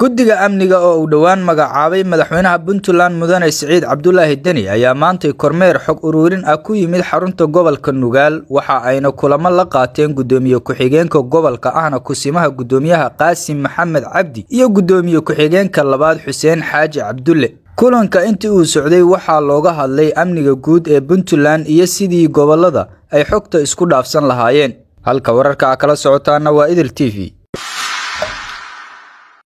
guddiga amniga oo uu dhowaan magacaabay madaxweynaha puntland mudane siciid cabdulaahi deni ayaa maantay kormeer xog ururin ah ku yimid xarunta gobolka nugaal waxa ayna kulamo la qaateen guddoomiye ku-xigeenka gobolka ahna kusimaha guddoomiyaha qaasim maxamed cabdi iyo guddoomiye ku-xigeenka labaad xuseen xaaji cabdulle kulanka intii uu socday waxaa looga hadlay amniga guud ee puntland iyo sidii gobolada ay xogta isku dhaafsan lahaayeen halka wararkaa kala socotaana waa idil t v